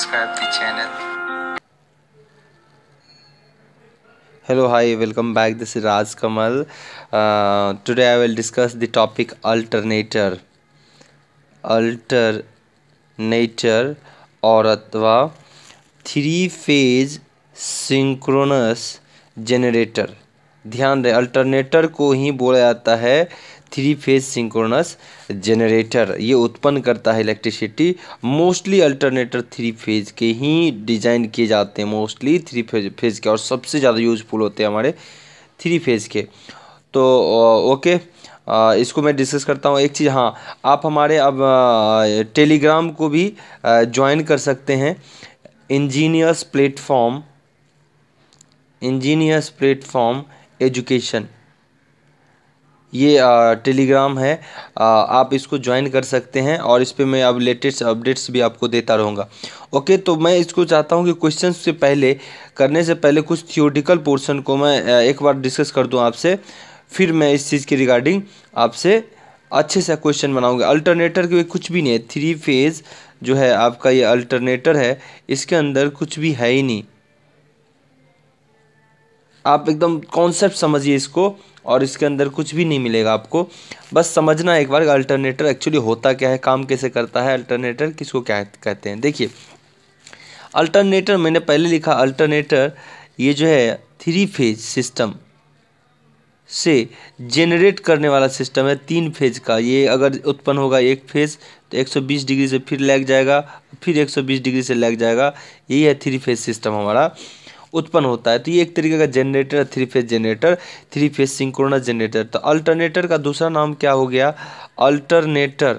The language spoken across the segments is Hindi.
subscribe the channel hello hi welcome back this Raj Kamal today I will discuss the topic alternator alternator और अथवा थ्री फेज सिंक्रोनस जनरेटर ध्यान रहे अल्टरनेटर को ही बोला जाता है थ्री फेज सिंक्रोनस जनरेटर ये उत्पन्न करता है electricity mostly alternator three phase के ही डिजाइन किए जाते हैं मोस्टली थ्री फेज फेज के और सबसे ज़्यादा यूजफुल होते हैं हमारे थ्री फेज के तो ओके इसको मैं डिस्कस करता हूँ एक चीज़ हाँ आप हमारे अब टेलीग्राम को भी ज्वाइन कर सकते हैं engineers platform engineers platform education ये टेलीग्राम है आप इसको ज्वाइन कर सकते हैं और इस पर मैं अब लेटेस्ट अपडेट्स भी आपको देता रहूँगा ओके तो मैं इसको चाहता हूँ कि क्वेश्चन से पहले करने से पहले कुछ थियोटिकल पोर्शन को मैं एक बार डिस्कस कर दूँ आपसे फिर मैं इस चीज़ की रिगार्डिंग आपसे अच्छे से क्वेश्चन बनाऊंगा अल्टरनेटर के कुछ भी नहीं है थ्री फेज़ जो है आपका ये अल्टरनेटर है इसके अंदर कुछ भी है ही नहीं आप एकदम कॉन्सेप्ट समझिए इसको और इसके अंदर कुछ भी नहीं मिलेगा आपको बस समझना एक बार अल्टरनेटर एक्चुअली होता क्या है काम कैसे करता है अल्टरनेटर किसको क्या कहते हैं देखिए अल्टरनेटर मैंने पहले लिखा अल्टरनेटर ये जो है थ्री फेज सिस्टम से जेनरेट करने वाला सिस्टम है तीन फेज का ये अगर उत्पन्न होगा एक फेज तो 120 डिग्री से फिर लैग जाएगा फिर 120 डिग्री से लैग जाएगा यही है थ्री फेज सिस्टम हमारा उत्पन्न होता है तो ये एक तरीके का जनरेटर है three phase generator three phase synchronous generator तो अल्टरनेटर का दूसरा नाम क्या हो गया अल्टरनेटर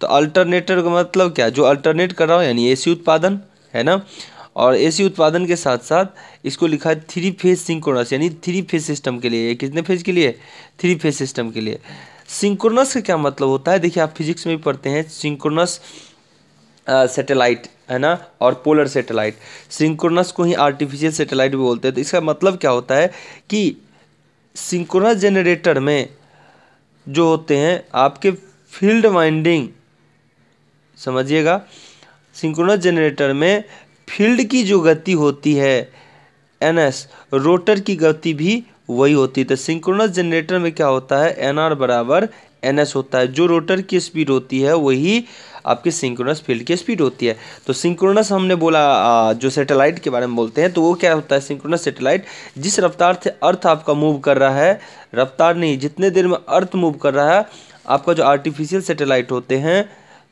तो अल्टरनेटर का मतलब क्या जो अल्टरनेट कर रहा हो यानी एसी उत्पादन है ना और एसी उत्पादन के साथ साथ इसको लिखा है थ्री फेज सिंक्रोनस यानी थ्री फेज सिस्टम के लिए कितने फेज के लिए थ्री फेज सिस्टम के लिए सिंक्रोनस का क्या मतलब होता है देखिए आप फिजिक्स में भी पढ़ते हैं सिंक्रोनस सैटेलाइट है ना और पोलर सेटेलाइट सिंक्रोनस को ही आर्टिफिशियल सेटेलाइट भी बोलते हैं तो इसका मतलब क्या होता है कि सिंक्रोनस जनरेटर में जो होते हैं आपके फील्ड वाइंडिंग समझिएगा सिंक्रोनस जनरेटर में फील्ड की जो गति होती है एन एस रोटर की गति भी वही होती है तो सिंक्रोनस जनरेटर में क्या होता है एन आर बराबर एन एस होता है जो रोटर की स्पीड होती है वही आपकी सिंक्रोनस फील्ड की स्पीड होती है तो सिंक्रोनस हमने बोला जो सेटेलाइट के बारे में बोलते हैं तो वो क्या होता है सिंक्रोनस सेटेलाइट जिस रफ्तार से अर्थ आपका मूव कर रहा है रफ्तार नहीं जितने देर में अर्थ मूव कर रहा है आपका जो आर्टिफिशियल सेटेलाइट होते हैं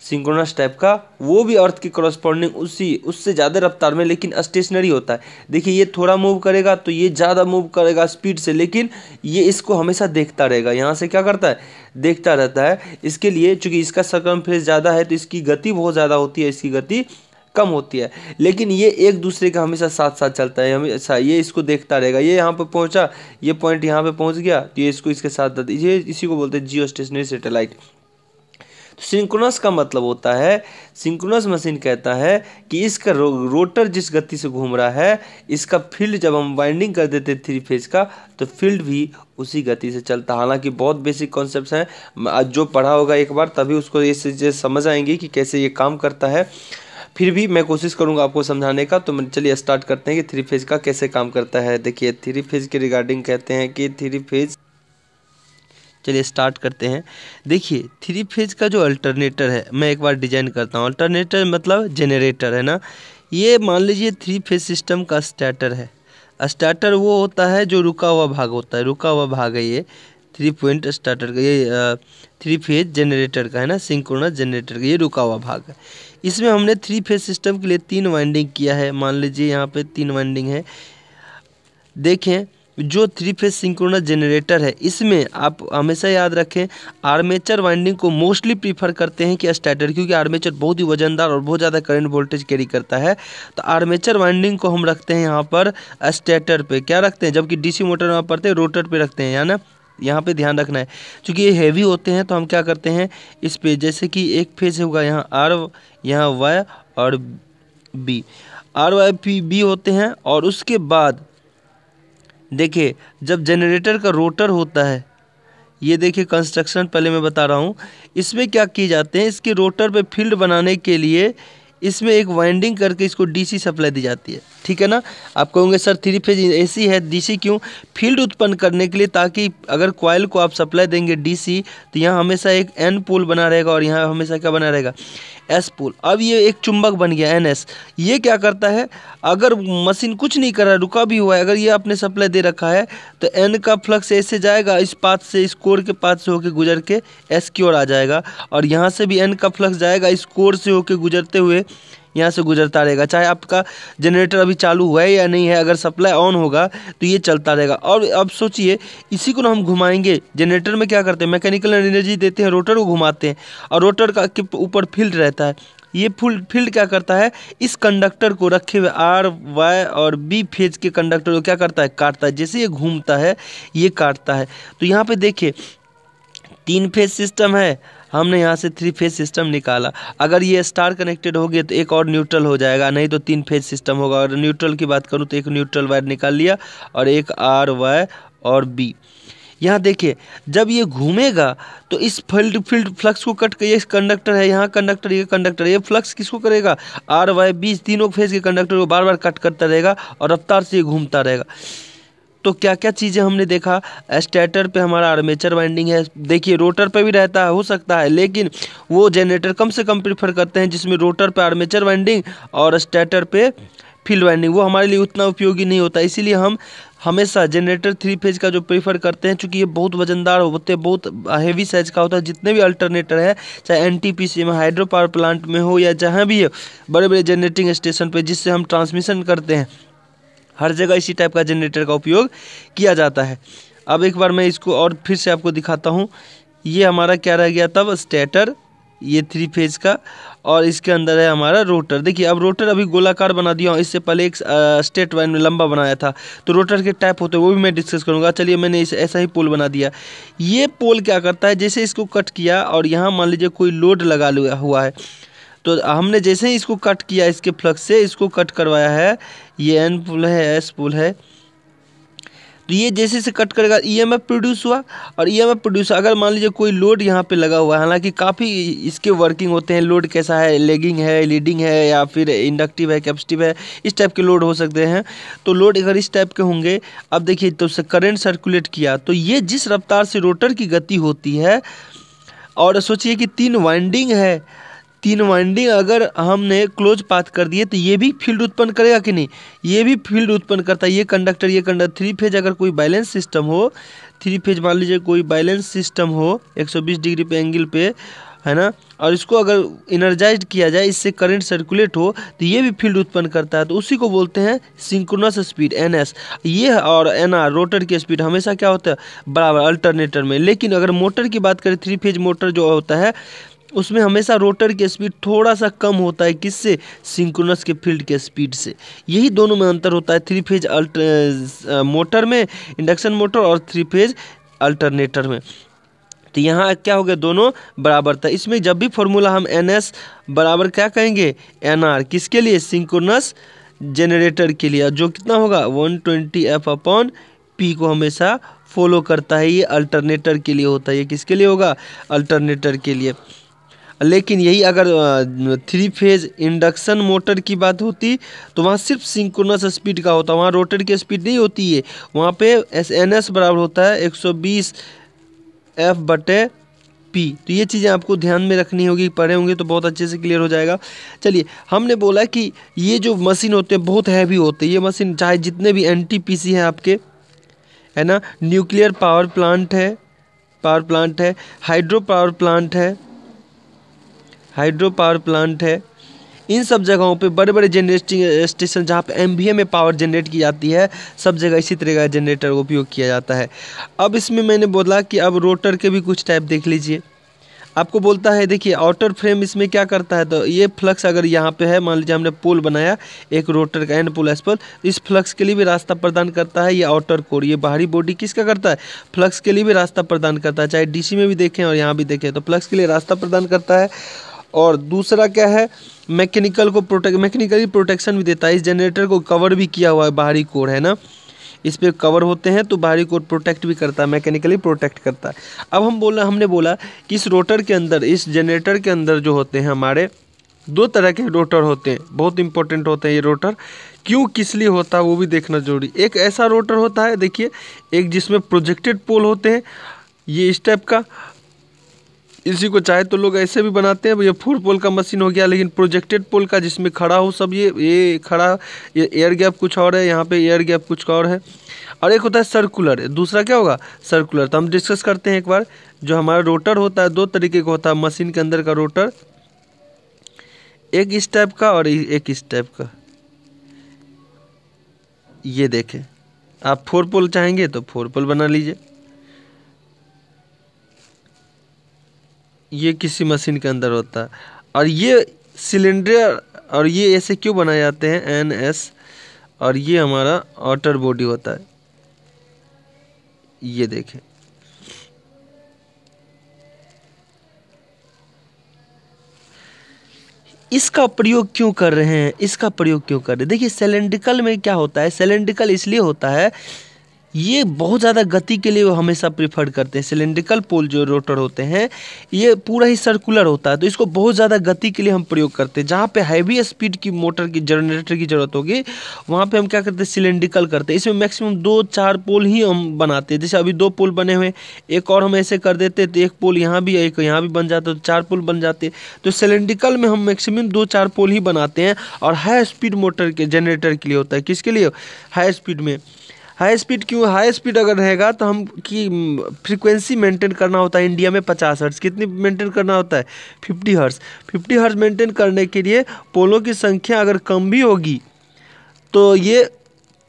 सिंक्रोनस टाइप का वो भी अर्थ की क्रॉस्पॉन्डिंग उसी उससे ज़्यादा रफ्तार में लेकिन स्टेशनरी होता है देखिए ये थोड़ा मूव करेगा तो ये ज़्यादा मूव करेगा स्पीड से लेकिन ये इसको हमेशा देखता रहेगा यहाँ से क्या करता है देखता रहता है इसके लिए चूँकि इसका सकम ज़्यादा है तो इसकी गति बहुत ज़्यादा होती है इसकी गति कम होती है लेकिन ये एक दूसरे का हमेशा साथ साथ चलता है हमेशा ये इसको देखता रहेगा ये यहाँ पर पहुँचा ये पॉइंट यहाँ पर पहुँच गया तो ये इसको इसके साथ ये इसी को बोलते हैं जियो स्टेशनरी सेटेलाइट सिंक्रोनस का मतलब होता है सिंक्रोनस मशीन कहता है कि इसका रो, रोटर जिस गति से घूम रहा है इसका फील्ड जब हम वाइंडिंग कर देते हैं थ्री फेज का तो फील्ड भी उसी गति से चलता हालांकि बहुत बेसिक कॉन्सेप्ट हैं जो पढ़ा होगा एक बार तभी उसको ये चीज़ें समझ आएंगी कि कैसे ये काम करता है फिर भी मैं कोशिश करूंगा आपको समझाने का तो चलिए स्टार्ट करते हैं कि थ्री फेज का कैसे काम करता है देखिए थ्री फेज के रिगार्डिंग कहते हैं कि थ्री फेज चलिए स्टार्ट करते हैं देखिए थ्री फेज का जो अल्टरनेटर है मैं एक बार डिजाइन करता हूँ अल्टरनेटर मतलब जनरेटर है ना ये मान लीजिए थ्री फेज सिस्टम का स्टार्टर है स्टार्टर वो होता है जो रुका हुआ भाग होता है रुका हुआ भाग है ये थ्री पॉइंट स्टार्टर का ये थ्री फेज जनरेटर का है ना सिंक्रोनस जनरेटर का ये रुका हुआ भाग है इसमें हमने थ्री फेज सिस्टम के लिए तीन वाइंडिंग किया है मान लीजिए यहाँ पे तीन वाइंडिंग है देखें जो थ्री फेज सिंक्रोनस जनरेटर है इसमें आप हमेशा याद रखें आर्मेचर वाइंडिंग को मोस्टली प्रीफर करते हैं कि स्टेटर क्योंकि आर्मेचर बहुत ही वजनदार और बहुत ज़्यादा करंट वोल्टेज कैरी करता है तो आर्मेचर वाइंडिंग को हम रखते हैं यहाँ पर स्टेटर पे क्या रखते हैं जबकि डीसी मोटर वहाँ पड़ते हैं रोटर पर रखते हैं या ना यहाँ पर ध्यान रखना है चूँकि ये हैवी होते हैं तो हम क्या करते हैं इस पर जैसे कि एक फेज होगा यहाँ आर यहाँ वाई और B R Y P B होते हैं और उसके बाद देखिए जब जनरेटर का रोटर होता है ये देखिए कंस्ट्रक्शन पहले मैं बता रहा हूँ इसमें क्या किए जाते हैं इसके रोटर पे फील्ड बनाने के लिए इसमें एक वाइंडिंग करके इसको डीसी सप्लाई दी जाती है ठीक है ना आप कहोगे सर थ्री फेज एसी है डीसी क्यों फील्ड उत्पन्न करने के लिए ताकि अगर कॉयल को आप सप्लाई देंगे डीसी तो यहाँ हमेशा एक एन पुल बना रहेगा और यहाँ हमेशा क्या बना रहेगा एस पुल अब ये एक चुंबक बन गया एन एस ये क्या करता है अगर मशीन कुछ नहीं कर रहा रुका भी हुआ है अगर ये आपने सप्लाई दे रखा है तो एन का फ्लक्स ऐसे जाएगा इस पाथ से इस कोर के पाथ से होकर गुजर के एस की ओर आ जाएगा और यहाँ से भी एन का फ्लक्स जाएगा इस कोर से होकर गुजरते हुए यहाँ से गुजरता रहेगा चाहे आपका जनरेटर अभी चालू हुआ है या नहीं है अगर सप्लाई ऑन होगा तो ये चलता रहेगा और अब सोचिए इसी को ना हम घुमाएंगे जनरेटर में क्या करते हैं मैकेनिकल एनर्जी देते हैं रोटर को घुमाते हैं और रोटर का के ऊपर फील्ड रहता है ये फुल फील्ड क्या करता है इस कंडक्टर को रखे हुए आर वाई और बी फेज के कंडक्टर को क्या करता है काटता है जैसे ये घूमता है ये काटता है तो यहाँ पे देखिए तीन फेज सिस्टम है हमने यहाँ से थ्री फेज सिस्टम निकाला अगर ये स्टार कनेक्टेड हो गए तो एक और न्यूट्रल हो जाएगा नहीं तो तीन फेज सिस्टम होगा और न्यूट्रल की बात करूँ तो एक न्यूट्रल वायर निकाल लिया और एक आर वाई और बी यहाँ देखिए जब ये घूमेगा तो इस फील्ड फील्ड फ्लक्स को कट कर ये कंडक्टर है यहाँ कंडक्टर ये कंडक्टर ये फ्लक्स किसको करेगा आर वाई बीस तीनों फेज के कंडक्टर को बार बार कट करता रहेगा और रफ्तार से ये घूमता रहेगा तो क्या क्या चीज़ें हमने देखा स्टेटर पे हमारा आर्मेचर वाइंडिंग है देखिए रोटर पे भी रहता है हो सकता है लेकिन वो जनरेटर कम से कम प्रीफर करते हैं जिसमें रोटर पे आर्मेचर वाइंडिंग और स्टेटर पे फील्ड वाइंडिंग वो हमारे लिए उतना उपयोगी नहीं होता इसीलिए हम हमेशा जनरेटर थ्री फेज का जो प्रीफर करते हैं चूँकि ये बहुत वजनदार होते हैं बहुत हैवी साइज का होता है जितने भी अल्टरनेटर है चाहे सी में हाइड्रो पावर प्लांट में हो या जहाँ भी है बड़े बड़े जनरेटिंग स्टेशन पर जिससे हम ट्रांसमिशन करते हैं हर जगह इसी टाइप का जनरेटर का उपयोग किया जाता है अब एक बार मैं इसको और फिर से आपको दिखाता हूँ ये हमारा क्या रह गया तब स्टेटर ये थ्री फेज का और इसके अंदर है हमारा रोटर देखिए अब रोटर अभी गोलाकार बना दिया हूँ इससे पहले एक स्टेट वाइन में लंबा बनाया था तो रोटर के टाइप होते हैं वो भी मैं डिस्कस करूँगा चलिए मैंने इस ऐसा ही पोल बना दिया ये पोल क्या करता है जैसे इसको कट किया और यहाँ मान लीजिए कोई लोड लगा हुआ है तो हमने जैसे ही इसको कट किया इसके फ्लक्स से इसको कट करवाया है ये एन पुल है एस पुल है तो ये जैसे से कट करेगा एम e प्रोड्यूस हुआ और ई एम प्रोड्यूस अगर मान लीजिए कोई लोड यहाँ पे लगा हुआ है हालांकि काफ़ी इसके वर्किंग होते हैं लोड कैसा है लेगिंग है लीडिंग है या फिर इंडक्टिव है कैपेसिटिव है इस टाइप के लोड हो सकते हैं तो लोड अगर इस टाइप के होंगे अब देखिए तो उससे करेंट सर्कुलेट किया तो ये जिस रफ्तार से रोटर की गति होती है और सोचिए कि तीन वाइंडिंग है तीन वाइंडिंग अगर हमने क्लोज पाथ कर दिए तो ये भी फील्ड उत्पन्न करेगा कि नहीं ये भी फील्ड उत्पन्न करता है ये कंडक्टर ये कंडक्टर थ्री फेज अगर कोई बैलेंस सिस्टम हो थ्री फेज मान लीजिए कोई बैलेंस सिस्टम हो 120 डिग्री पे एंगल पे है ना और इसको अगर इनर्जाइज किया जाए इससे करंट सर्कुलेट हो तो ये भी फील्ड उत्पन्न करता है तो उसी को बोलते हैं सिंक्रोनस स्पीड एन एस ये और एन आर रोटर की स्पीड हमेशा क्या होता है बराबर अल्टरनेटर में लेकिन अगर मोटर की बात करें थ्री फेज मोटर जो होता है उसमें हमेशा रोटर की स्पीड थोड़ा सा कम होता है किससे सिंक्रोनस के फील्ड के स्पीड से यही दोनों में अंतर होता है थ्री फेज मोटर में इंडक्शन मोटर और थ्री फेज अल्टरनेटर में तो यहाँ क्या हो गया दोनों बराबर था इसमें जब भी फॉर्मूला हम एन एस बराबर क्या कहेंगे एन आर किसके लिए सिंकोनस जनरेटर के लिए जो कितना होगा one twenty F upon P को हमेशा फॉलो करता है ये अल्टरनेटर के लिए होता है ये किसके लिए होगा अल्टरनेटर के लिए लेकिन यही अगर थ्री फेज इंडक्शन मोटर की बात होती तो वहाँ सिर्फ सिंक्रोनस स्पीड का होता वहाँ रोटर की स्पीड नहीं होती है वहाँ पे एस एन एस बराबर होता है एक सौ बीस एफ बटे पी तो ये चीज़ें आपको ध्यान में रखनी होगी पढ़े होंगे तो बहुत अच्छे से क्लियर हो जाएगा चलिए हमने बोला कि ये जो मशीन होते हैं बहुत हैवी होते हैं ये मशीन चाहे जितने भी एन टी पी सी हैं आपके है ना न्यूक्लियर पावर प्लांट है पावर प्लांट है हाइड्रो पावर प्लांट है हाइड्रो पावर प्लांट है इन सब जगहों पे बड़े बड़े जनरेटिंग स्टेशन जहाँ पे एम में पावर जनरेट की जाती है सब जगह इसी तरह का जनरेटर उपयोग किया जाता है अब इसमें मैंने बोला कि अब रोटर के भी कुछ टाइप देख लीजिए आपको बोलता है देखिए आउटर फ्रेम इसमें क्या करता है तो ये फ्लक्स अगर यहाँ पे है मान लीजिए हमने पोल बनाया एक रोटर का एंड पोल एस पोल इस फ्लक्स के लिए भी रास्ता प्रदान करता है ये आउटर कोर ये बाहरी बॉडी किसका करता है फ्लक्स के लिए भी रास्ता प्रदान करता है चाहे डीसी में भी देखें और यहाँ भी देखें तो फ्लक्स के लिए रास्ता प्रदान करता है और दूसरा क्या है मैकेनिकल को प्रोटेक्ट मैकेनिकली प्रोटेक्शन भी देता है इस जनरेटर को कवर भी किया हुआ है बाहरी कोर है ना इस पर कवर होते हैं तो बाहरी कोर प्रोटेक्ट भी करता है मैकेनिकली प्रोटेक्ट करता है अब हम बोला हमने बोला कि इस रोटर के अंदर इस जनरेटर के अंदर जो होते हैं हमारे दो तरह के रोटर होते हैं बहुत इंपॉर्टेंट होते हैं ये रोटर क्यों किस लिए होता है वो भी देखना जरूरी एक ऐसा रोटर होता है देखिए एक जिसमें प्रोजेक्टेड पोल होते हैं ये इस टाइप का इसी को चाहे तो लोग ऐसे भी बनाते हैं ये फोर पोल का मशीन हो गया लेकिन प्रोजेक्टेड पोल का जिसमें खड़ा हो सब ये ये खड़ा ये एयर गैप कुछ और है यहाँ पे एयर गैप कुछ और है और एक होता है सर्कुलर दूसरा क्या होगा सर्कुलर तो हम डिस्कस करते हैं एक बार जो हमारा रोटर होता है दो तरीके का होता है मशीन के अंदर का रोटर एक इस टाइप का और एक इस टाइप का ये देखें आप फोर पोल चाहेंगे तो फोर पोल बना लीजिए ये किसी मशीन के अंदर होता है और ये सिलेंडर और ये ऐसे क्यों बनाए जाते हैं एन एस और ये हमारा आउटर बॉडी होता है ये देखें इसका प्रयोग क्यों कर रहे हैं इसका प्रयोग क्यों कर रहे हैं देखिए सिलेंड्रिकल में क्या होता है सिलेंड्रिकल इसलिए होता है ये बहुत ज़्यादा गति के लिए वो हमेशा प्रिफर करते हैं सिलेंड्रिकल पोल जो रोटर होते हैं ये पूरा ही सर्कुलर होता है तो इसको बहुत ज़्यादा गति के लिए हम प्रयोग करते हैं जहाँ पे हैवी स्पीड की मोटर की जनरेटर की ज़रूरत होगी वहाँ पे हम क्या करते हैं सिलेंड्रिकल करते हैं इसमें मैक्सिमम दो चार पोल ही हम बनाते हैं जैसे अभी दो पोल बने हुए एक और हम ऐसे कर देते तो एक पोल यहाँ भी एक यहाँ भी बन जाता तो चार पोल बन जाते तो सिलेंड्रिकल में हम मैक्सिमम दो चार पोल ही बनाते हैं और हाई स्पीड मोटर के जनरेटर के लिए होता है किसके लिए हाई स्पीड में हाई स्पीड क्यों हाई स्पीड अगर रहेगा तो हम कि फ्रीक्वेंसी मेंटेन करना होता है इंडिया में पचास हर्ट्स कितनी मेंटेन करना होता है fifty hertz fifty hertz maintain करने के लिए पोलों की संख्या अगर कम भी होगी तो ये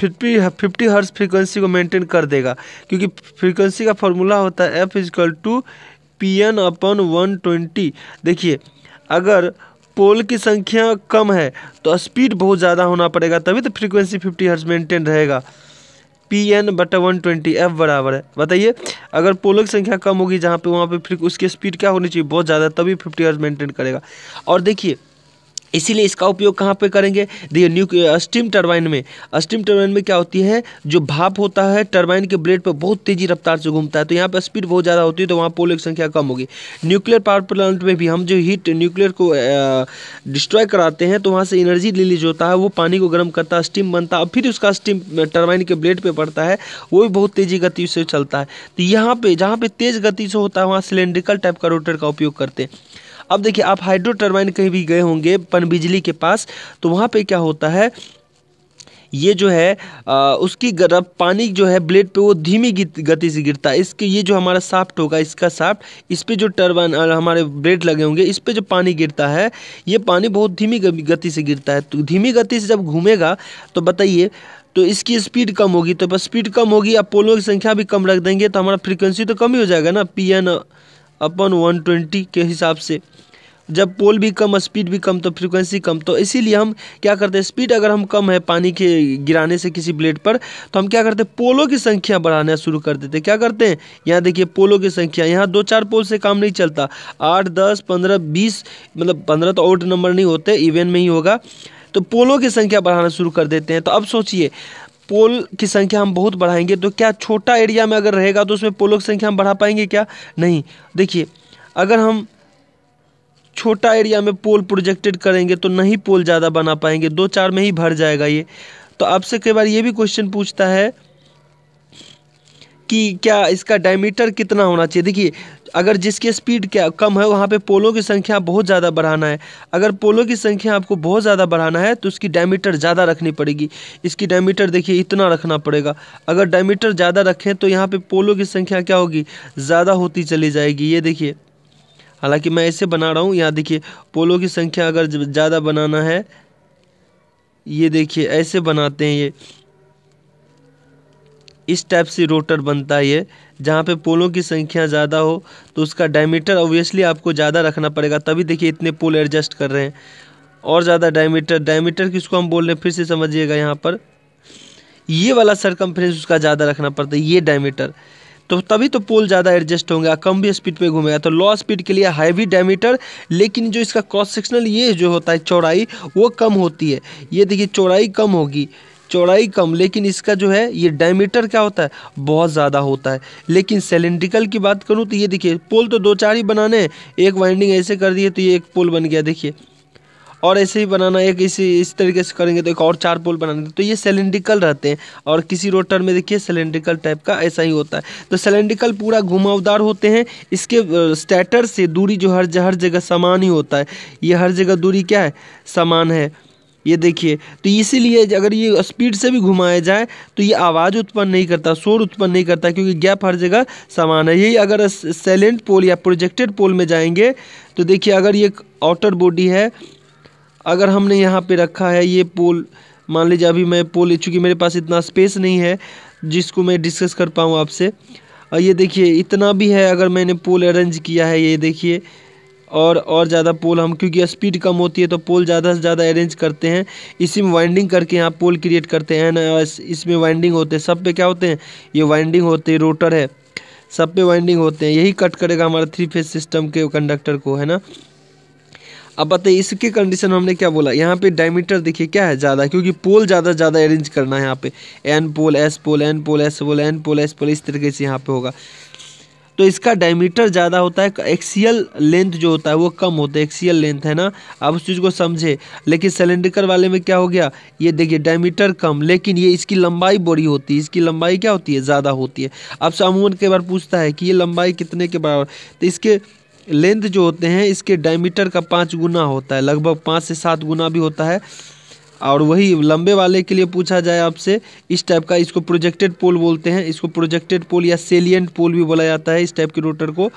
फिफ्टी फिफ्टी हर्ट्स फ्रीक्वेंसी को मेंटेन कर देगा क्योंकि फ्रीक्वेंसी का फॉर्मूला होता है F equal to P N upon one twenty देखिए अगर पोल की संख्या कम है तो स्पीड बहुत ज़्यादा होना पड़ेगा तभी तो फ्रीक्वेंसी फिफ्टी हर्ट्स मेंटेन रहेगा पी एन बटा वन ट्वेंटी एफ बराबर है बताइए अगर पोलों की संख्या कम होगी जहाँ पे वहाँ पे फिर उसकी स्पीड क्या होनी चाहिए बहुत ज़्यादा तभी फिफ्टी हर्ज मेंटेन करेगा और देखिए इसीलिए इसका उपयोग कहाँ पे करेंगे देखिए न्यू स्टीम टरबाइन में स्टीम टरबाइन में क्या होती है जो भाप होता है टरबाइन के ब्लेड पर बहुत तेजी रफ्तार से घूमता है तो यहाँ पर स्पीड बहुत ज़्यादा होती है तो वहाँ पोल की संख्या कम होगी न्यूक्लियर पावर प्लांट में भी हम जो हीट न्यूक्लियर को डिस्ट्रॉय कराते हैं तो वहाँ से एनर्जी रिलीज होता है वो पानी को गर्म करता है स्टीम बनता है फिर उसका स्टीम टर्बाइन के ब्लेड पर पड़ता है वो भी बहुत तेज़ी गति से चलता है तो यहाँ पर जहाँ पर तेज़ गति से होता है वहाँ सिलेंड्रिकल टाइप का रोटर का उपयोग करते हैं अब देखिए आप हाइड्रो टर्बाइन कहीं भी गए होंगे पनबिजली के पास तो वहाँ पे क्या होता है ये जो है आ, उसकी गर्म पानी जो है ब्लेड पे वो धीमी गति से गिरता है इसके ये जो हमारा साफ्ट होगा इसका साफ्ट इस पर जो टर्बाइन हमारे ब्लेड लगे होंगे इस पर जो पानी गिरता है ये पानी बहुत धीमी गति से गिरता है तो धीमी गति से जब घूमेगा तो बताइए तो इसकी स्पीड कम होगी तो बस स्पीड कम होगी आप पोलों की संख्या भी कम रख देंगे तो हमारा फ्रिक्वेंसी तो कम ही हो जाएगा ना P N upon one twenty के हिसाब से जब पोल भी कम स्पीड भी कम तो फ्रीक्वेंसी कम तो इसीलिए हम क्या करते हैं स्पीड अगर हम कम है पानी के गिराने से किसी ब्लेड पर तो हम क्या करते हैं पोलों की संख्या बढ़ाना शुरू कर देते हैं क्या करते हैं यहाँ देखिए पोलों की संख्या यहाँ दो चार पोल से काम नहीं चलता आठ दस पंद्रह बीस मतलब पंद्रह तो आउट नंबर नहीं होते इवेंट में ही होगा तो पोलों की संख्या बढ़ाना शुरू कर देते हैं तो अब सोचिए पोल की संख्या हम बहुत बढ़ाएंगे तो क्या छोटा एरिया में अगर रहेगा तो उसमें पोलों की संख्या हम बढ़ा पाएंगे क्या नहीं देखिए अगर हम छोटा एरिया में पोल प्रोजेक्टेड करेंगे तो नहीं पोल ज़्यादा बना पाएंगे दो चार में ही भर जाएगा ये तो आपसे कई बार ये भी क्वेश्चन पूछता है कि क्या इसका डायमीटर कितना होना चाहिए देखिए अगर जिसके स्पीड क्या कम है वहाँ पे पोलो की संख्या बहुत ज़्यादा बढ़ाना है अगर पोलो की संख्या आपको बहुत ज़्यादा बढ़ाना है तो उसकी डायमीटर ज़्यादा रखनी पड़ेगी इसकी डायमीटर देखिए इतना रखना पड़ेगा अगर डायमीटर ज़्यादा रखें तो यहाँ पर पोलो की संख्या क्या होगी ज़्यादा होती चली जाएगी ये देखिए हालाँकि मैं ऐसे बना रहा हूँ यहाँ देखिए पोलो की संख्या अगर ज़्यादा बनाना है ये देखिए ऐसे बनाते हैं ये इस टाइप से रोटर बनता है ये जहाँ पे पोलों की संख्या ज़्यादा हो तो उसका डायमीटर ऑब्वियसली आपको ज़्यादा रखना पड़ेगा तभी देखिए इतने पोल एडजस्ट कर रहे हैं और ज़्यादा डायमीटर डायमीटर किसको हम बोल रहे हैं फिर से समझिएगा यहाँ पर ये वाला सरकमफ्रेंस उसका ज़्यादा रखना पड़ता है ये डायमीटर तो तभी तो पोल ज़्यादा एडजस्ट होंगे कम भी स्पीड पे घूमेगा तो लो स्पीड के लिए हाईवी डायमीटर लेकिन जो इसका क्रॉस सेक्शनल ये जो होता है चौड़ाई वो कम होती है ये देखिए चौड़ाई कम होगी चौड़ाई कम लेकिन इसका जो है ये डायमीटर क्या होता है बहुत ज़्यादा होता है लेकिन सिलेंड्रिकल की बात करूँ तो ये देखिए पोल तो दो चार ही बनाने हैं एक वाइंडिंग ऐसे कर दिए तो ये एक पोल बन गया देखिए और ऐसे ही बनाना एक इसी इस तरीके से करेंगे तो एक और चार पोल बनाने तो ये सिलेंड्रिकल रहते हैं और किसी रोटर में देखिए सिलेंड्रिकल टाइप का ऐसा ही होता है तो सिलेंड्रिकल पूरा घुमावदार होते हैं इसके स्टैटर से दूरी जो हर हर जगह समान ही होता है ये हर जगह दूरी क्या है समान है ये देखिए तो इसीलिए अगर ये स्पीड से भी घुमाया जाए तो ये आवाज़ उत्पन्न नहीं करता शोर उत्पन्न नहीं करता क्योंकि गैप हर जगह समान है यही अगर सैलेंट पोल या प्रोजेक्टेड पोल में जाएंगे तो देखिए अगर ये आउटर बॉडी है अगर हमने यहाँ पे रखा है ये पोल मान लीजिए अभी मैं पोल चूँकि मेरे पास इतना स्पेस नहीं है जिसको मैं डिस्कस कर पाऊँ आपसे और ये देखिए इतना भी है अगर मैंने पोल अरेंज किया है ये देखिए और और ज़्यादा पोल हम क्योंकि स्पीड कम होती है तो पोल ज़्यादा से ज़्यादा अरेंज करते हैं इसी में वाइंडिंग करके यहाँ पोल क्रिएट करते हैं इसमें वाइंडिंग होते हैं सब पे क्या होते हैं ये वाइंडिंग होते हैं रोटर है सब पे वाइंडिंग होते हैं यही कट करेगा हमारा थ्री फेज सिस्टम के कंडक्टर को है ना अब बताइए इसके कंडीशन हमने क्या बोला यहाँ पे डायमीटर देखिए क्या है ज़्यादा क्योंकि पोल ज़्यादा ज़्यादा अरेंज करना है यहाँ पे N pole S pole N pole S pole N pole S pole इस तरीके से यहाँ पे होगा तो इसका डायमीटर ज़्यादा होता है एक्सियल लेंथ जो होता है वो कम होता है एक्सियल लेंथ है ना आप उस चीज़ को समझे लेकिन सिलेंड्रिकल वाले में क्या हो गया ये देखिए डायमीटर कम लेकिन ये इसकी लंबाई बड़ी होती है इसकी लंबाई क्या होती है ज़्यादा होती है से अमूमन कई बार पूछता है कि ये लंबाई कितने के बराबर तो इसके लेंथ जो होते हैं इसके डायमीटर का पाँच गुना होता है लगभग पाँच से सात गुना भी होता है और वही लंबे वाले के लिए पूछा जाए आपसे इस टाइप का इसको प्रोजेक्टेड पोल बोलते हैं इसको प्रोजेक्टेड पोल या सेलियंट पोल भी बोला जाता है इस टाइप के रोटर को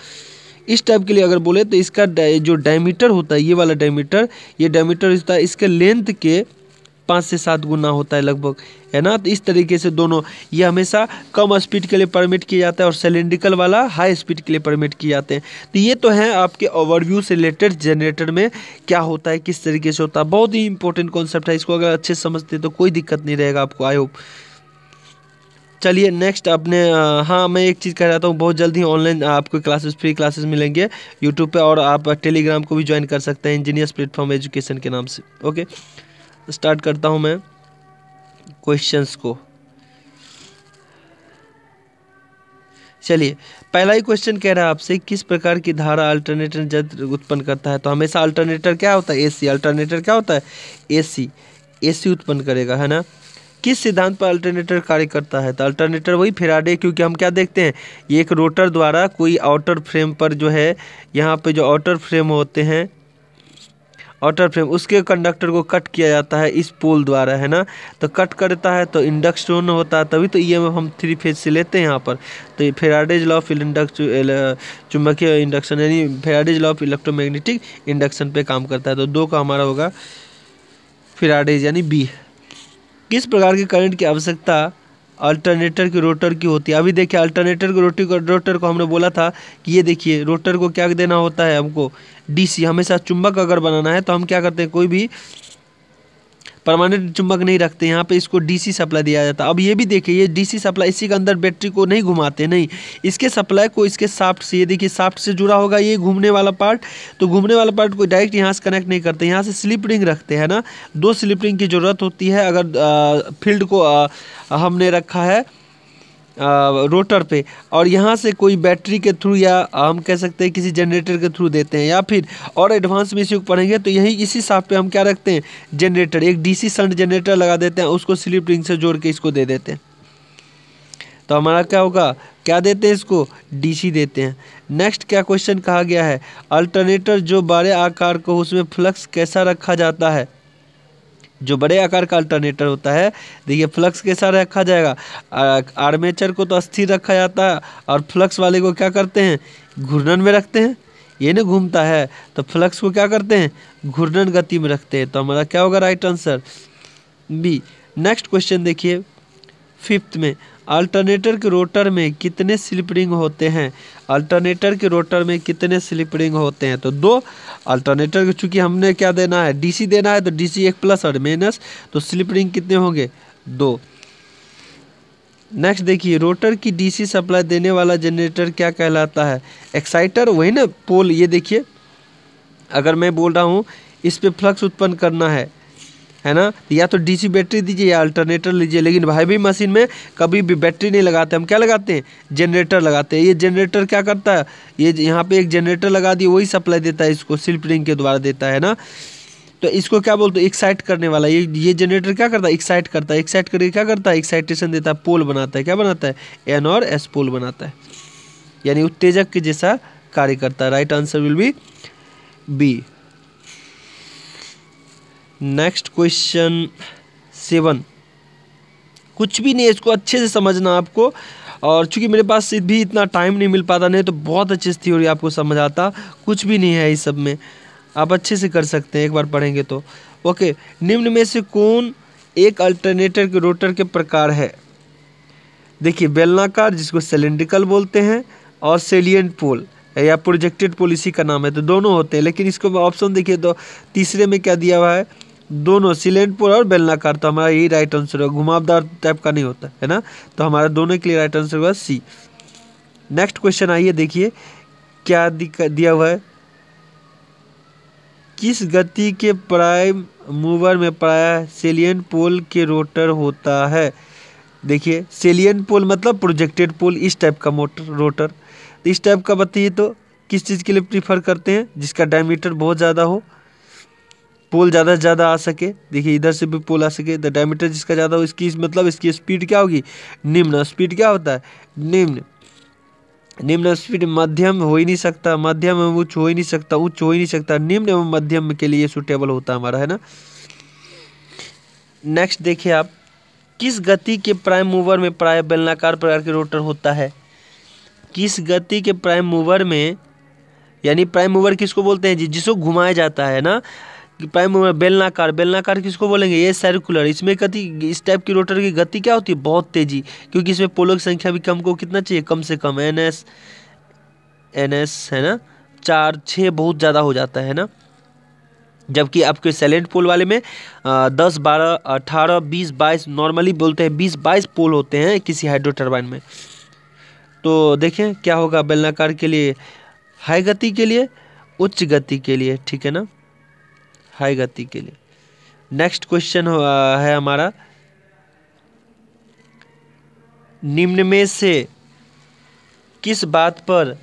इस टाइप के लिए अगर बोले तो इसका जो डायमीटर होता है ये वाला डायमीटर ये डायमीटर होता है इसके लेंथ के पाँच से सात गुना होता है लगभग है ना तो इस तरीके से दोनों ये हमेशा कम स्पीड के लिए परमिट किया जाता है और सिलेंड्रिकल वाला हाई स्पीड के लिए परमिट किए जाते हैं तो ये तो है आपके ओवरव्यू से रिलेटेड जनरेटर में क्या होता है किस तरीके से होता है बहुत ही इंपॉर्टेंट कॉन्सेप्ट है इसको अगर अच्छे समझते तो कोई दिक्कत नहीं रहेगा आपको आई होप चलिए नेक्स्ट अपने हाँ मैं एक चीज़ कह रहा हूँ बहुत जल्दी ऑनलाइन आपको क्लासेस फ्री क्लासेस मिलेंगे यूट्यूब पे और आप टेलीग्राम को भी ज्वाइन कर सकते हैं इंजीनियर्स प्लेटफॉर्म एजुकेशन के नाम से ओके स्टार्ट करता हूँ मैं क्वेश्चंस को चलिए पहला ही क्वेश्चन कह रहा है आपसे किस प्रकार की धारा अल्टरनेटर जत्र उत्पन्न करता है तो हमेशा अल्टरनेटर क्या होता है एसी अल्टरनेटर क्या होता है एसी एसी उत्पन्न करेगा है ना किस सिद्धांत पर अल्टरनेटर कार्य करता है तो अल्टरनेटर वही फेराडे क्योंकि हम क्या देखते हैं ये एक रोटर द्वारा कोई आउटर फ्रेम पर जो है यहाँ पे जो आउटर फ्रेम होते हैं ऑटर फ्रेम उसके कंडक्टर को कट किया जाता है इस पोल द्वारा है ना तो कट करता है तो इंडक्शन होता है तभी तो ई हम थ्री फेज से लेते हैं यहाँ पर तो फेराडेज लॉ ऑफ इंडक्स चुंबकीय इंडक्शन यानी Faraday's law of electromagnetic induction पे काम करता है तो दो का हमारा होगा फेराडेज यानी बी किस प्रकार के करंट की आवश्यकता अल्टरनेटर की रोटर की होती है अभी देखिए अल्टरनेटर की रोटी को रोटर को हमने बोला था कि ये देखिए रोटर को क्या देना होता है हमको डीसी हमेशा चुंबक अगर बनाना है तो हम क्या करते हैं कोई भी परमानेंट चुंबक नहीं रखते यहाँ पे इसको डीसी सप्लाई दिया जाता है अब ये भी देखिए ये डीसी सप्लाई इसी के अंदर बैटरी को नहीं घुमाते नहीं इसके सप्लाई को इसके साफ्ट से ये देखिए साफ्ट से जुड़ा होगा ये घूमने वाला पार्ट तो घूमने वाला पार्ट को डायरेक्ट यहाँ से कनेक्ट नहीं करते यहाँ से स्लिप रिंग रखते हैं ना दो स्लिप रिंग की ज़रूरत होती है अगर आ, फील्ड को आ, हमने रखा है रोटर पे और यहाँ से कोई बैटरी के थ्रू या हम कह सकते हैं किसी जनरेटर के थ्रू देते हैं या फिर और एडवांस में इसी को पढ़ेंगे तो यही इसी साफ पे हम क्या रखते हैं जनरेटर एक डीसी संट जनरेटर लगा देते हैं उसको स्लिप रिंग से जोड़ के इसको दे देते हैं तो हमारा क्या होगा क्या देते हैं इसको डीसी देते हैं नेक्स्ट क्या क्वेश्चन कहा गया है अल्टरनेटर जो बड़े आकार को उसमें फ्लक्स कैसा रखा जाता है जो बड़े आकार का अल्टरनेटर होता है देखिए फ्लक्स के साथ रखा जाएगा आर्मेचर को तो अस्थिर रखा जाता है और फ्लक्स वाले को क्या करते हैं घूर्णन में रखते हैं ये ना घूमता है तो फ्लक्स को क्या करते हैं घूर्णन गति में रखते हैं तो हमारा क्या होगा right answer B next question देखिए फिफ्थ में अल्टरनेटर के रोटर में कितने स्लिप रिंग होते हैं अल्टरनेटर के रोटर में कितने स्लिप रिंग होते हैं तो दो अल्टरनेटर चूँकि हमने क्या देना है डीसी देना है तो डीसी एक प्लस और माइनस तो स्लिप रिंग कितने होंगे दो नेक्स्ट देखिए रोटर की डीसी सप्लाई देने वाला जनरेटर क्या कहलाता है एक्साइटर वही ना पोल ये देखिए अगर मैं बोल रहा हूँ इस पर फ्लक्स उत्पन्न करना है है ना या तो डीसी बैटरी दीजिए या अल्टरनेटर लीजिए लेकिन भाई भी मशीन में कभी भी बैटरी नहीं लगाते हम क्या लगाते हैं जनरेटर लगाते हैं ये जनरेटर क्या करता है ये यहाँ पे एक जनरेटर लगा दिए वही सप्लाई देता है इसको सिल्प रिंग के द्वारा देता है ना तो इसको क्या बोलते हैं एक्साइट करने वाला ये ये जनरेटर क्या करता है एक्साइट करता है एक्साइट करके क्या करता है एक्साइटेशन देता है पोल बनाता है क्या बनाता है एन और एस पोल बनाता है यानी उत्तेजक के जैसा कार्य करता है right answer will be B next question seven कुछ भी नहीं इसको अच्छे से समझना आपको और चूंकि मेरे पास भी इतना टाइम नहीं मिल पाता नहीं तो बहुत अच्छे से थ्योरी आपको समझ आता कुछ भी नहीं है इस सब में आप अच्छे से कर सकते हैं एक बार पढ़ेंगे तो ओके निम्न में से कौन एक अल्टरनेटर के रोटर के प्रकार है देखिए बेलनाकार जिसको सिलेंड्रिकल बोलते हैं और सेलियंट पोल या प्रोजेक्टेड पोल इसी का नाम है तो दोनों होते हैं लेकिन इसको ऑप्शन देखिए तो तीसरे में क्या दिया हुआ है दोनों सिलेंटपुर और बेलनाकार तो हमारा यही राइट आंसर होगा घुमावदार टाइप का नहीं होता है ना तो हमारा दोनों के लिए राइट आंसर होगा सी नेक्स्ट क्वेश्चन आइए देखिए क्या दिया हुआ है किस गति के प्राइम मूवर में प्राय सेलियन पोल के रोटर होता है देखिए सेलियन पोल मतलब प्रोजेक्टेड पोल इस टाइप का मोटर रोटर इस टाइप का बताइए तो किस चीज़ के लिए प्रीफर करते हैं जिसका डायमीटर बहुत ज़्यादा हो पोल ज़्यादा से ज़्यादा आ सके देखिए इधर से भी पोल आ सके तो डायमीटर जिसका ज़्यादा हो इसकी मतलब इसकी स्पीड क्या होगी निम्न स्पीड क्या होता है निम्न निम्न स्पीड मध्यम हो ही नहीं सकता मध्यम एवं उच्च हो ही नहीं सकता उच्च हो ही नहीं सकता निम्न एवं मध्यम के लिए सुटेबल होता हमारा है ना नेक्स्ट देखिए आप किस गति के प्राइम मूवर में प्राय बेलनाकार प्रकार के रोटर होता है किस गति के प्राइम मूवर में यानी प्राइम मूवर किसको बोलते हैं जी जिसको घुमाया जाता है ना पैम बेलनाकार बेलनाकार किसको बोलेंगे ये सर्कुलर इसमें गति इस टाइप की रोटर की गति क्या होती है बहुत तेजी क्योंकि इसमें पोलों की संख्या भी कम को कितना चाहिए कम से कम एन एस एन एस है ना चार छः बहुत ज़्यादा हो जाता है ना जबकि आपके सेलेंट पोल वाले में आ, दस बारह अठारह बीस बाईस नॉर्मली बोलते हैं बीस बाईस पोल होते हैं किसी हाइड्रो टर्बाइन में तो देखें क्या होगा बेलनाकार के लिए हाई गति के लिए उच्च गति के लिए ठीक है ना हाई गति के लिए नेक्स्ट क्वेश्चन है हमारा निम्न में से किस बात पर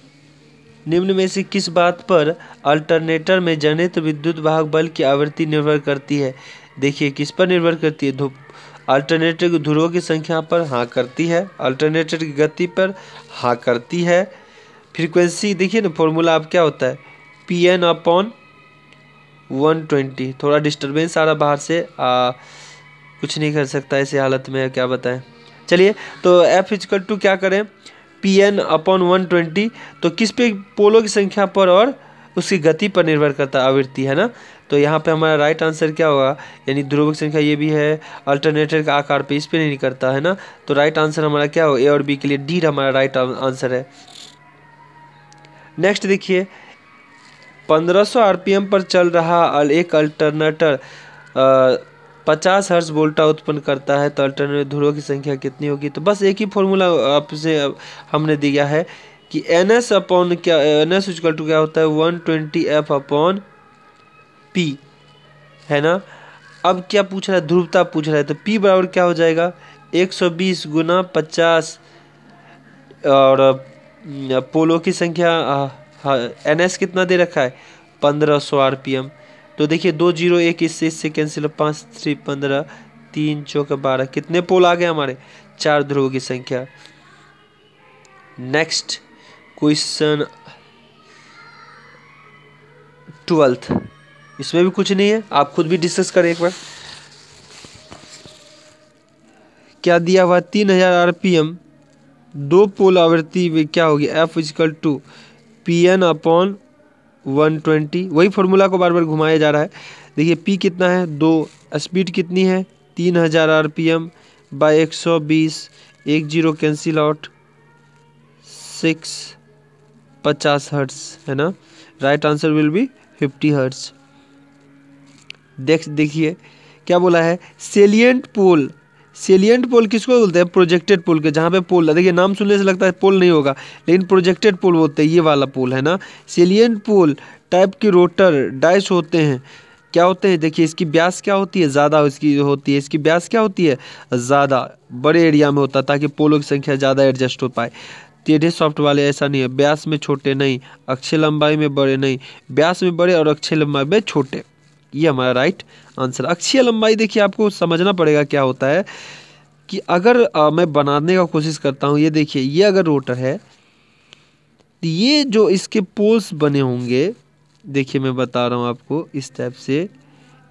निम्न में से किस बात पर अल्टरनेटर में जनित विद्युत भाग बल की आवृत्ति निर्भर करती है देखिए किस पर निर्भर करती है धूप अल्टरनेटर की ध्रुवों की संख्या पर हाँ करती है अल्टरनेटर की गति पर हाँ करती है फ्रीक्वेंसी देखिए ना फॉर्मूला आप क्या होता है P N upon one twenty थोड़ा डिस्टर्बेंस आ रहा बाहर से आ, कुछ नहीं कर सकता ऐसे हालत में क्या बताएं चलिए तो एफ इजकल टू क्या करें P N upon one twenty तो किस पे पोलो की संख्या पर और उसकी गति पर निर्भर करता आवृत्ति है ना तो यहाँ पे हमारा राइट आंसर क्या होगा यानी ध्रुवक संख्या ये भी है अल्टरनेटर का आकार पे इस पर नहीं करता है ना तो राइट आंसर हमारा क्या हो ए और बी के लिए डी हमारा राइट आंसर है नेक्स्ट देखिए 1500 आरपीएम पर चल रहा एक अल्टरनेटर पचास हर्ष वोल्टा उत्पन्न करता है तो अल्टरनेटर ध्रुवों की संख्या कितनी होगी तो बस एक ही फॉर्मूला आपसे हमने दिया है कि एन एस अपॉन क्या एन एस उजकल टू क्या होता है one twenty F upon P है ना अब क्या पूछ रहा है ध्रुवता पूछ रहा है तो पी बराबर क्या हो जाएगा एक सौ बीस गुना पचास और पोलो की संख्या हाँ एन कितना दे रखा है पंद्रह सौ आर तो देखिए दो जीरो एक इससे इससे कैंसिल पाँच थ्री पंद्रह तीन चौक बारह कितने पोल आ गए हमारे चार ध्रुव की संख्या नेक्स्ट क्वेश्चन ट्वेल्थ इसमें भी कुछ नहीं है आप खुद भी डिस्कस करें एक बार क्या दिया हुआ तीन हजार आर दो पोल आवृत्ति में क्या होगी F equal to P N upon one twenty वही फार्मूला को बार बार घुमाया जा रहा है देखिए पी कितना है दो स्पीड कितनी है तीन हज़ार आर पी एम बाई एक सौ बीस एक जीरो कैंसिल आउट सिक्स पचास हर्ट्स है ना right answer will be fifty hertz देख देखिए क्या बोला है सेलियंट पोल सेलियंट पोल किसको बोलते हैं प्रोजेक्टेड पोल के जहाँ पे पोल देखिए नाम सुनने से लगता है पोल नहीं होगा लेकिन प्रोजेक्टेड पोल बोलते हैं ये वाला पोल है ना सेलियंट पोल टाइप के रोटर डाइस होते हैं क्या होते हैं देखिए इसकी ब्यास क्या होती है ज़्यादा इसकी होती है इसकी ब्यास क्या होती है ज़्यादा बड़े एरिया में होता है ताकि पोलों की संख्या ज़्यादा एडजस्ट हो पाए टेढ़े सॉफ्ट वाले ऐसा नहीं है ब्यास में छोटे नहीं अक्षय लंबाई में बड़े नहीं ब्यास में बड़े और अक्षय लंबाई में छोटे ये हमारा राइट आंसर अक्षीय लंबाई देखिए आपको समझना पड़ेगा क्या होता है कि अगर आ, मैं बनाने का कोशिश करता हूँ ये देखिए ये अगर रोटर है तो ये जो इसके पोल्स बने होंगे देखिए मैं बता रहा हूँ आपको इस टाइप से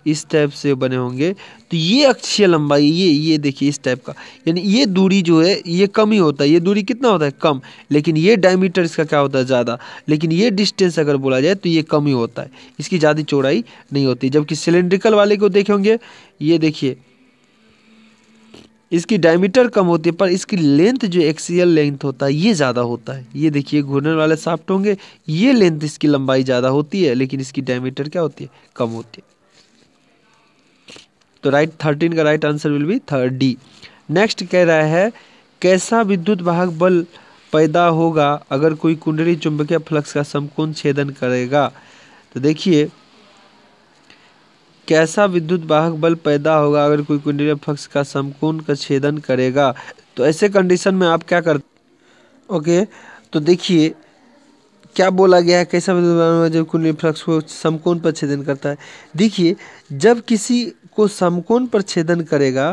इस टाइप से बने होंगे तो ये अक्षीय लंबाई ये ये देखिए इस टाइप का यानी ये दूरी जो है ये कम ही होता है ये दूरी कितना होता है कम लेकिन ये डायमीटर इसका क्या होता है ज़्यादा लेकिन ये डिस्टेंस अगर बोला जाए तो ये कम ही होता है इसकी ज़्यादा चौड़ाई नहीं होती जबकि सिलेंड्रिकल वाले को देखे होंगे ये देखिए इसकी डायमीटर कम होती है पर इसकी लेंथ जो एक्सियल लेंथ होता है ये ज़्यादा होता है ये देखिए घूर्णन वाले साफ्ट होंगे ये लेंथ इसकी लंबाई ज़्यादा होती है लेकिन इसकी डायमीटर क्या होती है कम होती है तो राइट थर्टीन का right answer will be third D next कह रहा है कैसा विद्युत वाहक बल पैदा होगा अगर कोई कुंडली चुंबकीय फ्लक्स का समकोण छेदन करेगा तो देखिए कैसा विद्युत वाहक बल पैदा होगा अगर कोई कुंडली फ्लक्स का समकोण का छेदन करेगा तो ऐसे कंडीशन में आप क्या करते ओके तो देखिए क्या बोला गया है कैसा जब कुंडली फ्लक्स को समकोण पर छेदन करता है देखिए जब किसी को समकोण पर छेदन करेगा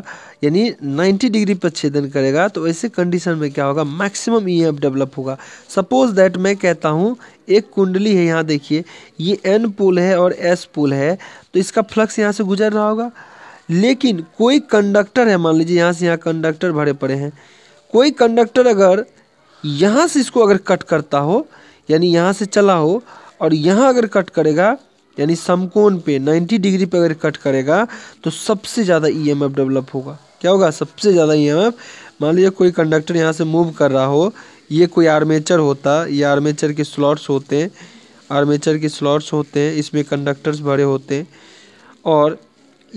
यानी 90 डिग्री पर छेदन करेगा तो ऐसे कंडीशन में क्या होगा मैक्सिमम ई एफ डेवलप होगा सपोज दैट मैं कहता हूँ एक कुंडली है यहाँ देखिए ये एन पुल है और एस पुल है तो इसका फ्लक्स यहाँ से गुजर रहा होगा लेकिन कोई कंडक्टर है मान लीजिए यहाँ से यहाँ कंडक्टर भरे पड़े हैं कोई कंडक्टर अगर यहाँ से इसको अगर कट करता हो यानी यहाँ से चला हो और यहाँ अगर कट करेगा यानी समकोण पे 90 डिग्री पे अगर कट करेगा तो सबसे ज़्यादा ईएमएफ e डेवलप होगा क्या होगा सबसे ज़्यादा ई e मान लीजिए कोई कंडक्टर यहाँ से मूव कर रहा हो ये कोई आर्मेचर होता ये आर्मेचर के स्लॉट्स होते हैं आर्मेचर के स्लॉट्स होते हैं इसमें कंडक्टर्स भरे होते हैं और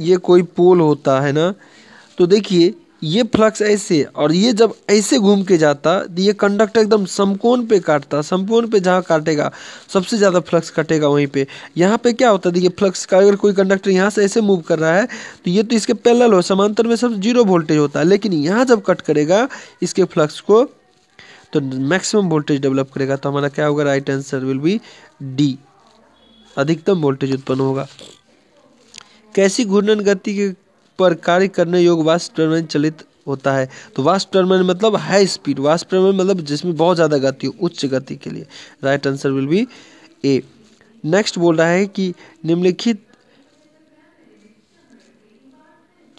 ये कोई पोल होता है ना तो देखिए ये फ्लक्स ऐसे और ये जब ऐसे घूम के जाता तो ये कंडक्टर एकदम समकोण पे काटता समकोण पे जहाँ काटेगा सबसे ज़्यादा फ्लक्स कटेगा वहीं पे यहाँ पे क्या होता है देखिए फ्लक्स का अगर कोई कंडक्टर यहाँ से ऐसे मूव कर रहा है तो ये तो इसके पैरेलल हो समांतर में सब जीरो वोल्टेज होता है लेकिन यहाँ जब कट करेगा इसके फ्लक्स को तो मैक्सिमम वोल्टेज डेवलप करेगा तो हमारा क्या होगा right answer will be D अधिकतम वोल्टेज उत्पन्न होगा कैसी घूर्णन गति के पर कार्य करने योग्य वाष्प टर्बाइन चलित होता है तो वाष्प टर्बाइन मतलब हाई स्पीड वाष्प टर्बाइन मतलब जिसमें बहुत ज़्यादा गति हो उच्च गति के लिए right answer will be A next बोल रहा है कि निम्नलिखित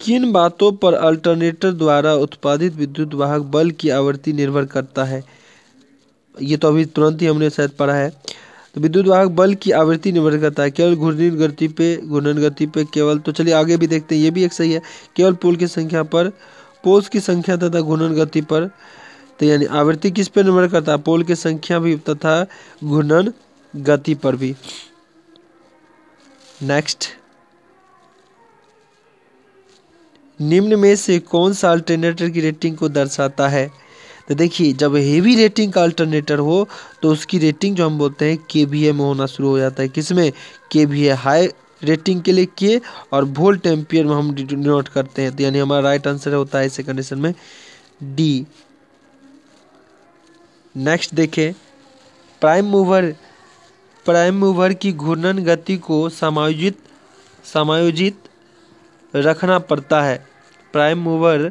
किन बातों पर अल्टरनेटर द्वारा उत्पादित विद्युत वाहक बल की आवृत्ति निर्भर करता है ये तो अभी तुरंत ही हमने शायद पढ़ा है तो विद्युत वाहक बल की आवृत्ति निर्भर करता है केवल घूर्णी गति पे घूर्णन गति पे केवल तो चलिए आगे भी देखते हैं ये भी एक सही है केवल पोल की संख्या पर पोल्स की संख्या तथा घूर्णन गति पर तो यानी आवृत्ति किस पर निर्भर करता है पोल की संख्या भी तथा घूर्णन गति पर भी नेक्स्ट निम्न में से कौन सा अल्टरनेटर की रेटिंग को दर्शाता है तो देखिए जब हेवी रेटिंग का अल्टरनेटर हो तो उसकी रेटिंग जो हम बोलते हैं के वी ए में होना शुरू हो जाता है किसमें के वी ए हाई रेटिंग के लिए के और वोल्ट एम्पियर में हम डिनोट करते हैं तो यानी हमारा राइट आंसर होता है इस कंडीशन में डी नेक्स्ट देखें प्राइम मूवर प्राइम मूवर की घूर्णन गति को समायोजित समायोजित रखना पड़ता है प्राइम मूवर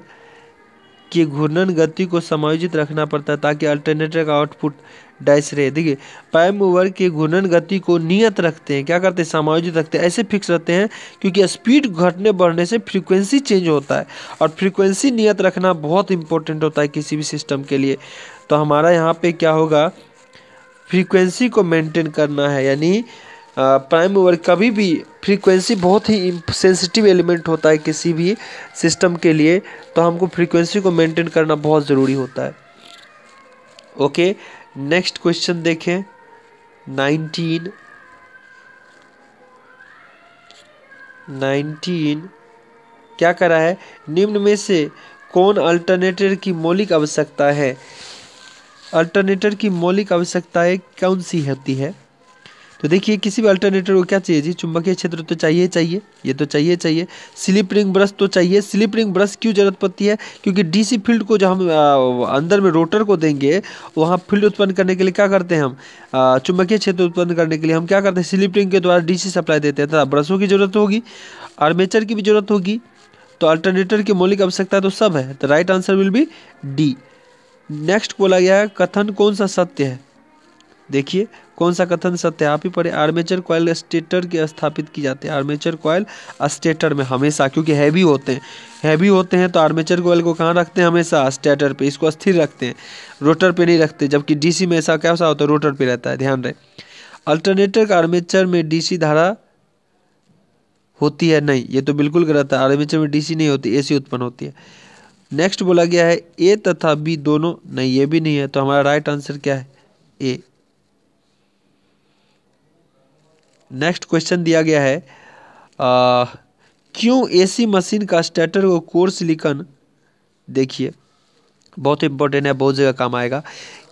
कि घूर्णन गति को समायोजित रखना पड़ता है ताकि अल्टरनेटर का आउटपुट डैश रहे देखिए पाइम मूवर के घूर्णन गति को नियत रखते हैं क्या करते हैं समायोजित रखते हैं ऐसे फिक्स रहते हैं क्योंकि स्पीड घटने बढ़ने से फ्रीक्वेंसी चेंज होता है और फ्रीक्वेंसी नियत रखना बहुत इंपॉर्टेंट होता है किसी भी सिस्टम के लिए तो हमारा यहाँ पे क्या होगा फ्रीक्वेंसी को मेंटेन करना है यानी प्राइम मूवर कभी भी फ्रीक्वेंसी बहुत ही सेंसिटिव एलिमेंट होता है किसी भी सिस्टम के लिए तो हमको फ्रीक्वेंसी को मेंटेन करना बहुत ज़रूरी होता है ओके नेक्स्ट क्वेश्चन देखें नाइनटीन नाइनटीन क्या करा है निम्न में से कौन अल्टरनेटर की मौलिक आवश्यकता है अल्टरनेटर की मौलिक आवश्यकताएं कौन सी होती है तो देखिए किसी भी अल्टरनेटर को क्या चाहिए जी चुंबकीय क्षेत्र तो चाहिए चाहिए ये तो चाहिए चाहिए स्लिप रिंग ब्रश तो चाहिए स्लिप रिंग ब्रश क्यों जरूरत पड़ती है क्योंकि डीसी फील्ड को जो हम अंदर में रोटर को देंगे वहाँ फील्ड उत्पन्न करने के लिए क्या करते हैं हम चुंबकीय क्षेत्र उत्पन्न करने के लिए हम क्या करते हैं स्लिप रिंग के द्वारा डी सप्लाई देते हैं तथा ब्रशों की जरूरत होगी आर्मेचर की भी जरूरत होगी तो अल्टरनेटर की मौलिक आवश्यकता तो सब है तो right answer will be D next बोला गया है कथन कौन सा सत्य है देखिए कौन सा कथन सत्य आप ही पढ़े आर्मेचर कॉयल स्टेटर के स्थापित की जाती है आर्मेचर कॉयल स्टेटर में हमेशा क्योंकि हैवी होते हैं हैवी होते हैं तो आर्मेचर कॉयल को कहाँ रखते हैं हमेशा स्टेटर पे इसको स्थिर रखते हैं रोटर पे नहीं रखते जबकि डीसी में ऐसा कैसा होता है रोटर पे रहता है ध्यान रहे अल्टरनेटर का आर्मेचर में डीसी धारा होती है नहीं ये तो बिल्कुल गलत है आर्मेचर में डीसी नहीं होती एसी उत्पन्न होती है नेक्स्ट बोला गया है ए तथा बी दोनों नहीं ये भी नहीं है तो हमारा राइट आंसर क्या है ए नेक्स्ट क्वेश्चन दिया गया है क्यों एसी मशीन का स्टेटर को कोर सिलिकन देखिए बहुत इंपॉर्टेंट है बहुत जगह काम आएगा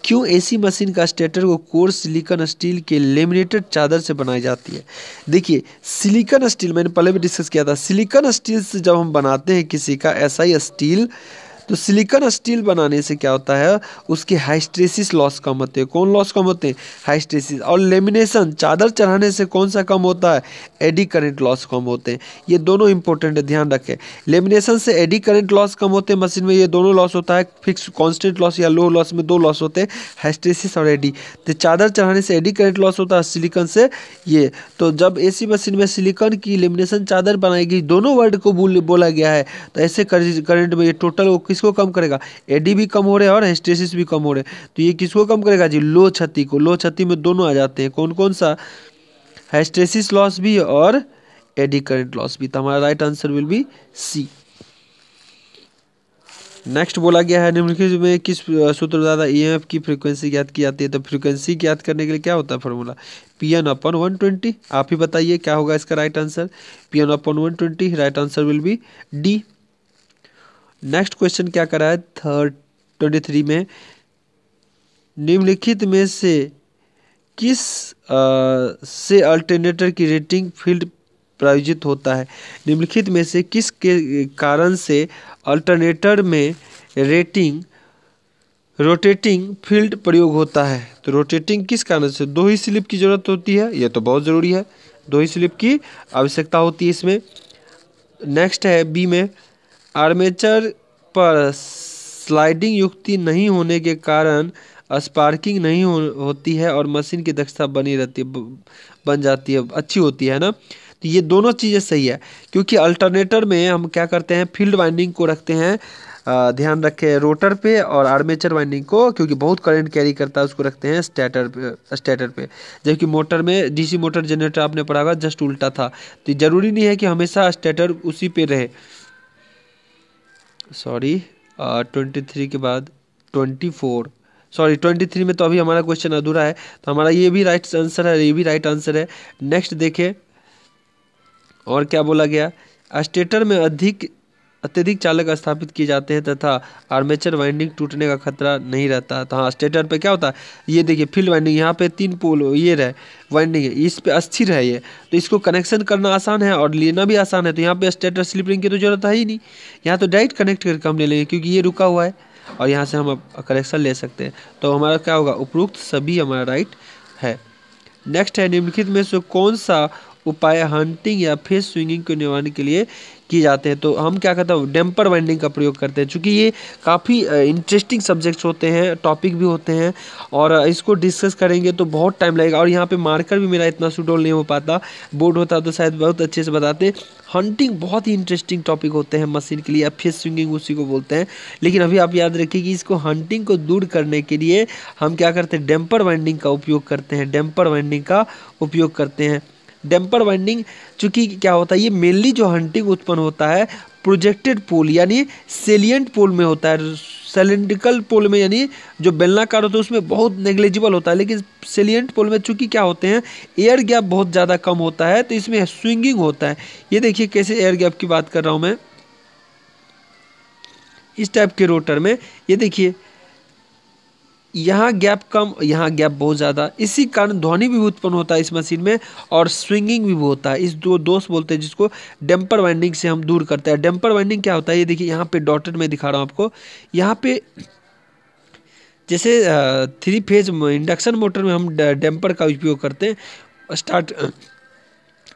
क्यों एसी मशीन का स्टेटर को कोर सिलिकन स्टील के लेमिनेटेड चादर से बनाई जाती है देखिए सिलिकन स्टील मैंने पहले भी डिस्कस किया था सिलिकन स्टील से जब हम बनाते हैं किसी का ऐसा ही स्टील तो सिलिकन स्टील बनाने से क्या होता है उसके हाइस्ट्रेसिस लॉस कम होते हैं कौन लॉस कम होते हैं हाइस्ट्रेसिस और लेमिनेशन चादर चढ़ाने से कौन सा कम होता है एडी करंट लॉस कम होते हैं ये दोनों इंपॉर्टेंट है ध्यान रखें लेमिनेशन से एडी करंट लॉस कम होते हैं मशीन में ये दोनों लॉस होता है फिक्स कॉन्स्टेंट लॉस या लो लॉस में दो लॉस होते हैं हाइस्ट्रेसिस और एडी तो चादर चढ़ाने से एडी करंट लॉस होता है सिलिकन से ये तो जब ए मशीन में सिलिकन की लेमिनेशन चादर बनाई गई दोनों वर्ड को बोला गया है तो ऐसे करंट में ये टोटल वो किस किसको कम करेगा एडी भी कम हो रहे हैं और हेस्टेसिस भी कम हो रहे हैं तो ये किसको कम करेगा जी लो क्षति को लो क्षति में दोनों आ जाते हैं कौन कौन सा हेस्टेसिस लॉस भी और एडी करेंट लॉस भी तो हमारा right answer will be C next बोला गया है निम्नलिखित में किस सूत्र द्वारा ईएमएफ e की फ्रीक्वेंसी ज्ञात की जाती है तो फ्रीक्वेंसी ज्ञात करने के लिए क्या होता है formula P N upon one twenty आप ही बताइए क्या होगा इसका right answer P N upon one twenty right answer will be D next question क्या करा है थर्ड ट्वेंटी थ्री में निम्नलिखित में से किस आ, से अल्टरनेटर की रेटिंग फील्ड प्रायोजित होता है निम्नलिखित में से किस के कारण से अल्टरनेटर में रेटिंग रोटेटिंग फील्ड प्रयोग होता है तो रोटेटिंग किस कारण से दो ही स्लिप की ज़रूरत होती है यह तो बहुत ज़रूरी है दो ही स्लिप की आवश्यकता होती है इसमें नेक्स्ट है बी में आर्मेचर पर स्लाइडिंग युक्ति नहीं होने के कारण स्पार्किंग नहीं हो, होती है और मशीन की दक्षता बनी रहती है बन जाती है अच्छी होती है ना तो ये दोनों चीज़ें सही है क्योंकि अल्टरनेटर में हम क्या करते हैं फील्ड वाइंडिंग को रखते हैं ध्यान रखें रोटर पे और आर्मेचर वाइंडिंग को क्योंकि बहुत करंट कैरी करता है उसको रखते हैं स्टेटर पे स्टेटर पे जबकि मोटर में डीसी मोटर जनरेटर आपने पढ़ा होगा जस्ट उल्टा था तो ज़रूरी नहीं है कि हमेशा स्टेटर उसी पे रहे सॉरी ट्वेंटी थ्री के बाद twenty four sorry twenty three में तो अभी हमारा क्वेश्चन अधूरा है तो हमारा ये भी राइट आंसर है ये भी राइट आंसर है नेक्स्ट देखें और क्या बोला गया स्टेटर में अधिक अत्यधिक चालक स्थापित किए जाते हैं तथा आर्मेचर वाइंडिंग टूटने का खतरा नहीं रहता था तो हाँ स्टेटर पे क्या होता है ये देखिए फील्ड वाइंडिंग यहाँ पे तीन पोल ये रहे वाइंडिंग है इस पे अस्थिर है ये तो इसको कनेक्शन करना आसान है और लेना भी आसान है तो यहाँ पे स्टेटर स्लिप रिंग की तो जरूरत है ही नहीं यहाँ तो डायरेक्ट कनेक्ट करके हम ले लेंगे क्योंकि ये रुका हुआ है और यहाँ से हम कनेक्शन ले सकते हैं तो हमारा क्या होगा उपरोक्त सभी हमारा राइट है नेक्स्ट है निम्नलिखित में से कौन सा उपाय हंटिंग या फेस स्विंगिंग को निवारण के लिए किए जाते हैं तो हम क्या करते हैं डैम्पर वाइंडिंग का प्रयोग करते हैं चूँकि ये काफ़ी इंटरेस्टिंग सब्जेक्ट्स होते हैं टॉपिक भी होते हैं और इसको डिस्कस करेंगे तो बहुत टाइम लगेगा और यहाँ पर मार्कर भी मेरा इतना सुडोल नहीं हो पाता बोर्ड होता तो शायद बहुत अच्छे से बताते हंटिंग बहुत ही इंटरेस्टिंग टॉपिक होते हैं मशीन के लिए या फिर स्विंगिंग उसी को बोलते हैं लेकिन अभी आप याद रखिए कि इसको हंटिंग को दूर करने के लिए हम क्या करते हैं डैम्पर वाइंडिंग का उपयोग करते हैं डैम्पर वाइंडिंग का उपयोग करते हैं डैम्पर वाइंडिंग चूंकि क्या होता है ये मेनली जो हंटिंग उत्पन्न होता है प्रोजेक्टेड पोल यानी सेलियंट पोल में होता है सेलेंडिकल पोल में यानी जो बेलनाकार होता है उसमें बहुत नेग्लेजिबल होता है लेकिन सेलियंट पोल में चूंकि क्या होते हैं एयर गैप बहुत ज़्यादा कम होता है तो इसमें स्विंगिंग होता है ये देखिए कैसे एयर गैप की बात कर रहा हूँ मैं इस टाइप के रोटर में ये देखिए यहाँ गैप कम यहाँ गैप बहुत ज़्यादा इसी कारण ध्वनि भी उत्पन्न होता है इस मशीन में और स्विंगिंग भी होता है इस दो दोष बोलते हैं जिसको डैम्पर वाइंडिंग से हम दूर करते हैं डैम्पर वाइंडिंग क्या होता है ये देखिए यहाँ पे डॉटेड में दिखा रहा हूँ आपको यहाँ पे जैसे थ्री फेज इंडक्शन मोटर में हम डैम्पर का उपयोग करते हैं स्टार्ट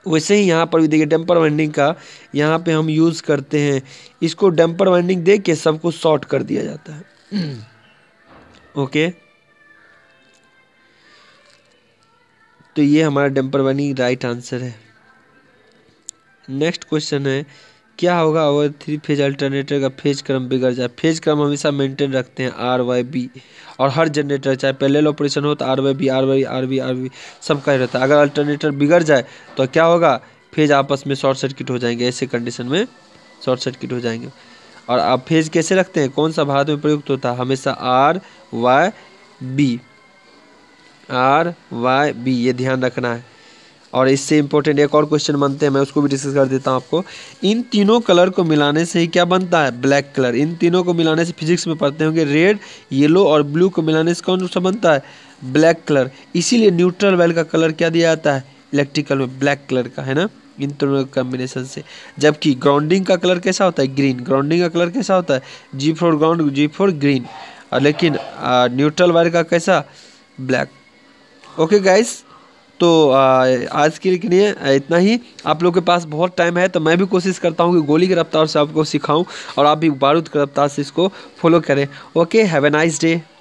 वैसे ही यहाँ पर भी देखिए डैम्पर वाइंडिंग का यहाँ पर हम यूज़ करते हैं इसको डैम्पर वाइंडिंग दे के सबको शॉर्ट कर दिया जाता है ओके तो ये हमारा डम्पर बनी राइट आंसर है नेक्स्ट क्वेश्चन है क्या होगा अगर थ्री फेज अल्टरनेटर का फेज क्रम बिगड़ जाए फेज क्रम हमेशा मेंटेन रखते हैं आर वाई बी और हर जनरेटर चाहे पैरेलल ऑपरेशन हो तो R Y B R Y R B R B सबका ही रहता है अगर अल्टरनेटर बिगड़ जाए तो क्या होगा फेज आपस में शॉर्ट सर्किट हो जाएंगे ऐसे कंडीशन में शॉर्ट सर्किट हो जाएंगे और आप फेज कैसे रखते हैं कौन सा भारत में प्रयुक्त होता है हमेशा R Y B R Y B ये ध्यान रखना है और इससे इम्पोर्टेंट एक और क्वेश्चन बनते हैं मैं उसको भी डिस्कस कर देता हूँ आपको इन तीनों कलर को मिलाने से ही क्या बनता है ब्लैक कलर इन तीनों को मिलाने से फिजिक्स में पढ़ते होंगे रेड येलो और ब्लू को मिलाने से कौन सा बनता है ब्लैक कलर इसीलिए न्यूट्रल वेल का कलर क्या दिया जाता है इलेक्ट्रिकल में ब्लैक कलर का है ना इन दोनों कॉम्बिनेशन से जबकि ग्राउंडिंग का कलर कैसा होता है ग्रीन ग्राउंडिंग का कलर कैसा होता है G for ground G for green लेकिन आ, न्यूट्रल वायर का कैसा ब्लैक ओके गाइस तो आ, आज के लिए इतना ही आप लोग के पास बहुत टाइम है तो मैं भी कोशिश करता हूँ कि गोली की रफ्तार से आपको सिखाऊं और आप भी बारूद की रफ्तार से इसको फॉलो करें okay have a nice day